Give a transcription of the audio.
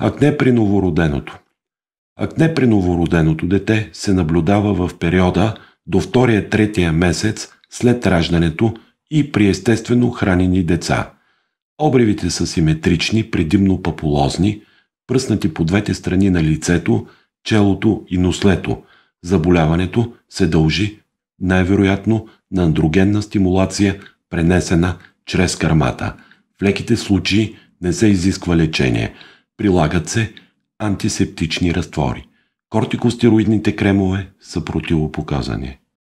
Акне при новороденото Акне при новороденото дете се наблюдава в периода до втория-третия месец след раждането и при естествено хранени деца. Обривите са симетрични, предимно папулозни, пръснати по двете страни на лицето, челото и нослето. Заболяването се дължи най-вероятно на андрогенна стимулация, пренесена чрез кармата. В леките случаи не се изисква лечение – Прилагат се антисептични разтвори. Кортикостероидните кремове са противопоказани.